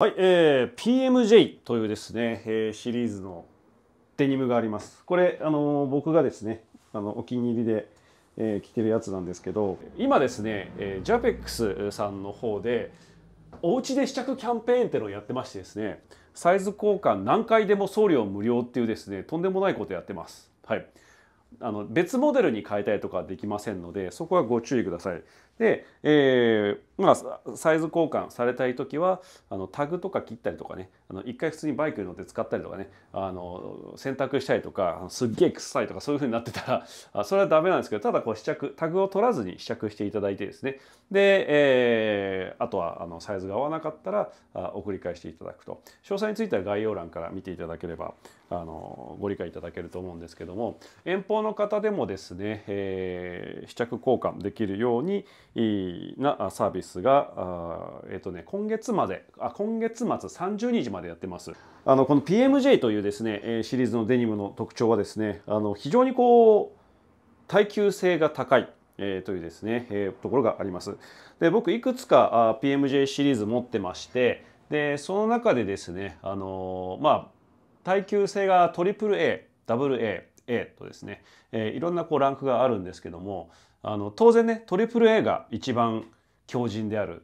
はい、えー、PMJ というですね、えー、シリーズのデニムがあります。これ、あのー、僕がですね、あのお気に入りで、えー、着てるやつなんですけど、今ですね、えー、ジャペックスさんの方で、おうちで試着キャンペーンっていうのをやってましてですね、サイズ交換何回でも送料無料っていうですね、とんでもないことやってます。はい。あの別モデルに変えたりとかできませんのでそこはご注意ください。で、えー、まあ、サイズ交換されたい時はあのタグとか切ったりとかねあの一回普通にバイクに乗って使ったりとかねあの洗濯したりとかすっげえ臭いとかそういう風になってたらそれはダメなんですけどただこう試着タグを取らずに試着していただいてですねで、えーあとはあのサイズが合わなかったらあ送り返していただくと詳細については概要欄から見ていただければあのご理解いただけると思うんですけども遠方の方でもですね、えー、試着交換できるようになサービスがあ、えーとね、今月まであ今月末30日までやってます。あのこの PMJ というですねシリーズのデニムの特徴はですねあの非常にこう耐久性が高いえー、というですね、えー、ところがあります。で僕いくつかあ PMJ シリーズ持ってましてでその中でですね、あのー、まあ、耐久性が AAA、AA、A とですね、えー、いろんなこうランクがあるんですけどもあの当然ね AAA が一番強靭である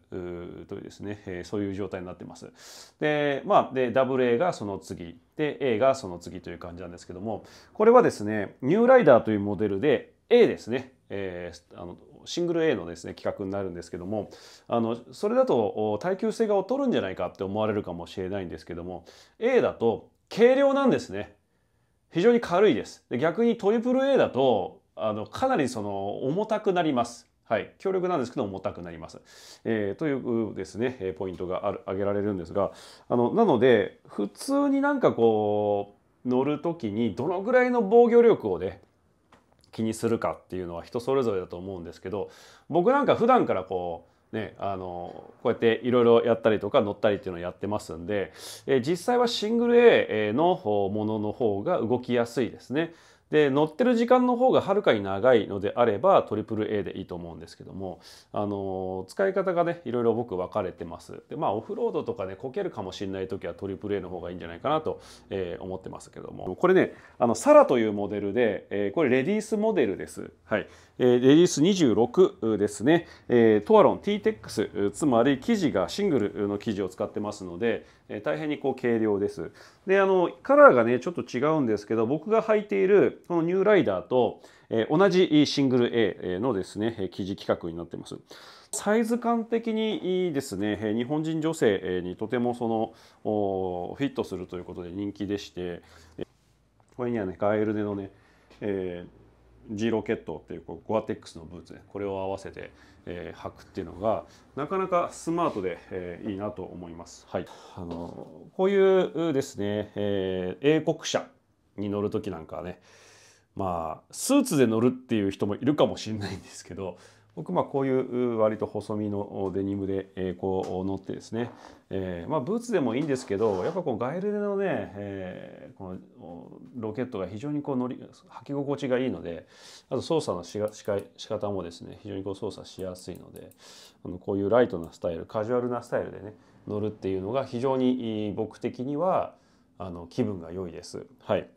というですね、えー、そういう状態になってます。で、まあ、で、AA がその次、で、A がその次という感じなんですけども、これはですね、ニューライダーというモデルで、A ですね、えー、あのシングル A のですね企画になるんですけどもあのそれだと耐久性が劣るんじゃないかって思われるかもしれないんですけども A だと軽量なんですね非常に軽いですで逆にトリプル A だとあのかなりその重たくなりますはい、強力なんですけど重たくなります。えー、というですね、えポイントがある挙げられるんですがあのなので普通になんかこう乗る時にどのぐらいの防御力をね気にするかっていうのは人それぞれだと思うんですけど僕なんか普段からこうねあのこうやっていろいろやったりとか乗ったりっていうのをやってますんで、え実際はシングル A のものの方が動きやすいですね。で乗ってる時間の方がはるかに長いのであれば AAA でいいと思うんですけどもあの使い方がねいろいろ僕分かれてますでまあオフロードとかねこけるかもしれない時は AAA の方がいいんじゃないかなと、えー、思ってますけどもこれねあのサラというモデルで、えー、これレディースモデルですはい、えー、レディース26ですね、えー、トアロン TTEX つまり生地がシングルの生地を使ってますのでえ大変にこう軽量です。であのカラーがねちょっと違うんですけど僕が履いているこのニューライダーと、え同じシングル A のですね生地規格になってます。サイズ感的にいいですね日本人女性にとてもそのフィットするということで人気でしてこれにはねガエルネのね、えー G ロケットっていうこうゴアテックスのブーツねこれを合わせて、えー、履くっていうのがなかなかスマートで、えー、いいなと思います。はい、あのこういうですね、えー、英国車に乗る時なんかはねまあスーツで乗るっていう人もいるかもしれないんですけど僕まあこういう割と細身のデニムで、えこう乗ってですね、えー、まあブーツでもいいんですけどやっぱこのガエルのね、えー、このロケットが非常にこう乗り履き心地がいいのであと操作のしがしか仕方もですね非常にこう操作しやすいのであのこういうライトなスタイルカジュアルなスタイルでね乗るっていうのが非常に僕的にはあの気分が良いです。はい、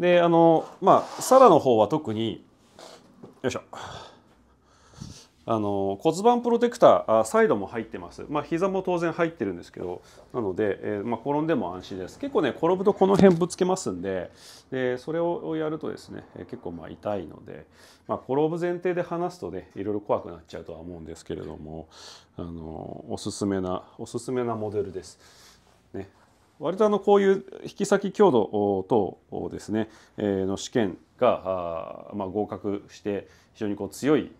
であのまあサラの方は特によいしょあの骨盤プロテクターサイドも入ってます、まあ、膝も当然入ってるんですけどなので、えー、まあ、転んでも安心です結構ね転ぶとこの辺ぶつけますんででそれをやるとですね結構まあ痛いので、まあ、転ぶ前提で話すとねいろいろ怖くなっちゃうとは思うんですけれどもあのおすすめなおすすめなモデルです。ね、割とあのこういう引き先強度等ですね、えー、の試験があ、まあ、合格して非常にこう強い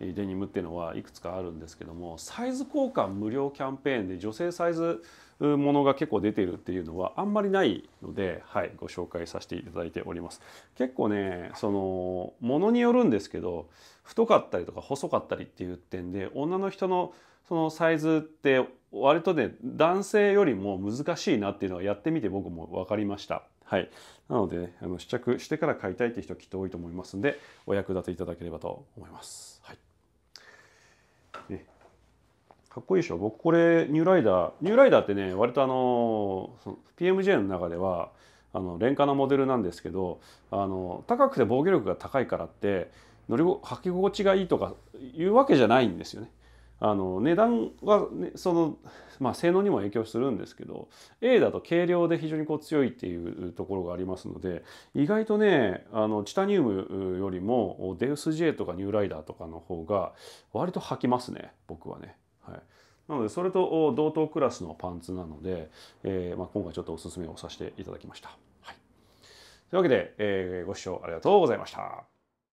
デニムっていうのはいくつかあるんですけどもサイズ交換無料キャンペーンで女性サイズものが結構出てるっていうのはあんまりないので、はい、ご紹介させていただいております結構ねそのものによるんですけど太かったりとか細かったりっていう点で女の人のそのサイズって割とね男性よりも難しいなっていうのはやってみて僕も分かりましたはい、なので、ね、あの試着してから買いたいって人きっと多いと思いますんでお役立ていただければと思います。かっこいいでしょ僕これニューライダーニューライダーってね割とあの PMJ の中ではあの廉価なモデルなんですけどあの高くて防御力が高いからって乗り履き心地がいいとかいうわけじゃないんですよね。あの値段は、ね、その、まあ、性能にも影響するんですけど A だと軽量で非常にこう強いっていうところがありますので意外とねあのチタニウムよりもデウス J とかニューライダーとかの方が割と履きますね僕はね。はい、なのでそれと同等クラスのパンツなので、えー、まあ、今回ちょっとおすすめをさせていただきました。はい、というわけで、えー、ご視聴ありがとうございました。